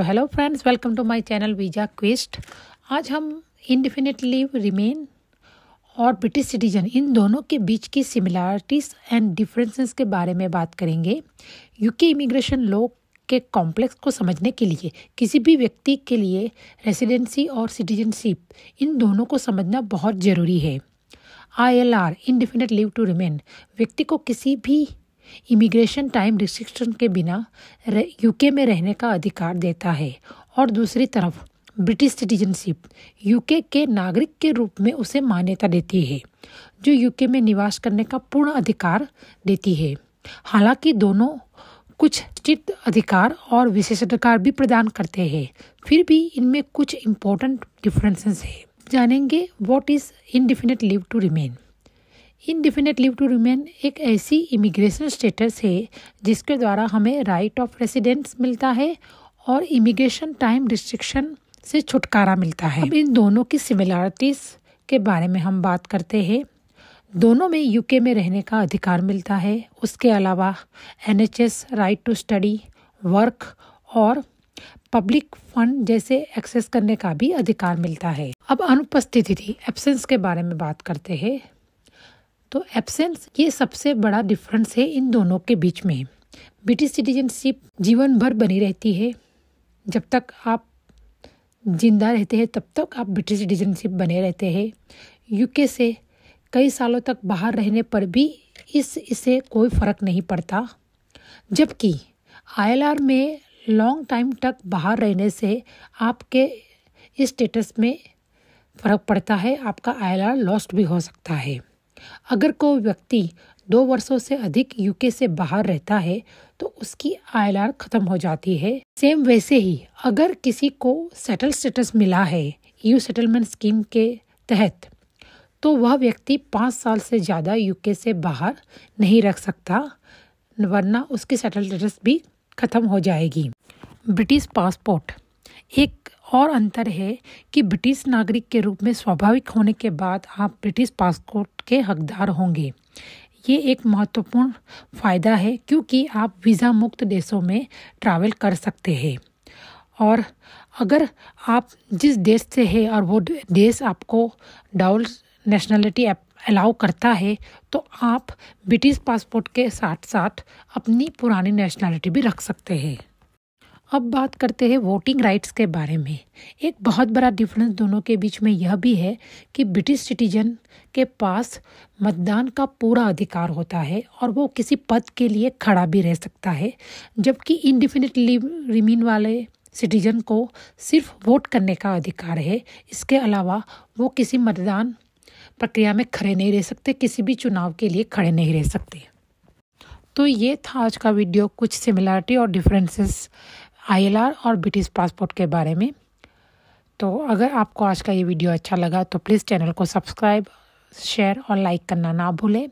तो hello friends welcome to my channel visa quest आज हम इनडिफिनिट लीव रिमेन और ब्रिटिश सिटीजन इन दोनों के बीच की सिमिलरिटीज एंड डिफरेंसेस के बारे में बात करेंगे यूके इमिग्रेशन लॉ के कॉम्प्लेक्स को समझने के लिए किसी भी व्यक्ति के लिए रेसिडेंसी और सिटीजनशिप इन दोनों को समझना बहुत ज़रूरी है I L R indefinite leave to remain व्यक्ति को किसी भी इमिग्रेशन टाइम रिस्ट्रिक्शन के बिना यूके में रहने का अधिकार देता है और दूसरी तरफ ब्रिटिश सिटीजनशिप यूके के नागरिक के रूप में उसे मान्यता देती है जो यूके में निवास करने का पूर्ण अधिकार देती है हालांकि दोनों कुछ चित अधिकार और विशेषाधिकार भी प्रदान करते हैं फिर भी इनमें कुछ इम्पोर्टेंट डिफरेंसेस है जानेंगे what is indefinite leave to remain indefinite leave to remain एक ऐसी इमिग्रेशन स्टेटस है जिसके द्वारा हमें राइट ऑफ रेसिडेंस मिलता है और इमिग्रेशन टाइम रिस्ट्रिक्शन से छुटकारा मिलता है अब इन दोनों की सिमिलरिटीज़ के बारे में हम बात करते हैं दोनों में यूके में रहने का अधिकार मिलता है उसके अलावा an right to study work और पब्लिक फंड जैसे एक्सेस करने का भी अधिकार मिलता है अब अनुपस्थिति एब्सेंस के बारे में बात करते हैं तो एब्सेंस ये सबसे बड़ा डिफरेंस है इन दोनों के बीच में ब्रिटिश सिटीजनशिप जीवन भर बनी रहती है जब तक आप जिंदा रहते हैं तब तक आप ब्रिटिश सिटीजनशिप बने रहते हैं यूके से कई सालों तक बाहर रहने पर भी इस इसे कोई फ़र्क नहीं पड़ता जबकि आईएलआर में लॉन्ग टाइम तक बाहर रहने से आपके स्टेटस में फ़र्क पड़ता है आपका आईएलआर लॉस्ट भी हो सकता है अगर कोई व्यक्ति दो वर्षों से अधिक यूके से बाहर रहता है तो उसकी आई खत्म हो जाती है सेम वैसे ही अगर किसी को सेटल स्टेटस मिला है यू सेटलमेंट स्कीम के तहत तो वह व्यक्ति पाँच साल से ज़्यादा यूके से बाहर नहीं रख सकता वरना उसकी सेटल स्टेटस भी खत्म हो जाएगी ब्रिटिश पासपोर्ट एक और अंतर है कि ब्रिटिश नागरिक के रूप में स्वाभाविक होने के बाद आप ब्रिटिश पासपोर्ट के हकदार होंगे ये एक महत्वपूर्ण फ़ायदा है क्योंकि आप वीज़ा मुक्त देशों में ट्रैवल कर सकते हैं और अगर आप जिस देश से है और वो देश आपको डाउल नेशनलिटी अलाउ करता है तो आप ब्रिटिश पासपोर्ट के साथ साथ अपनी पुरानी नेशनलिटी भी रख सकते हैं अब बात करते हैं वोटिंग राइट्स के बारे में एक बहुत बड़ा डिफरेंस दोनों के बीच में यह भी है कि ब्रिटिश सिटीजन के पास मतदान का पूरा अधिकार होता है और वो किसी पद के लिए खड़ा भी रह सकता है जबकि इंडिफिनिटली रिमीन वाले सिटीजन को सिर्फ वोट करने का अधिकार है इसके अलावा वो किसी मतदान प्रक्रिया में खड़े नहीं रह सकते किसी भी चुनाव के लिए खड़े नहीं रह सकते तो ये था आज का वीडियो कुछ सिमिलरिटी और डिफरेंसेस आईएलआर और ब्रिटिश पासपोर्ट के बारे में तो अगर आपको आज का ये वीडियो अच्छा लगा तो प्लीज़ चैनल को सब्सक्राइब शेयर और लाइक करना ना भूलें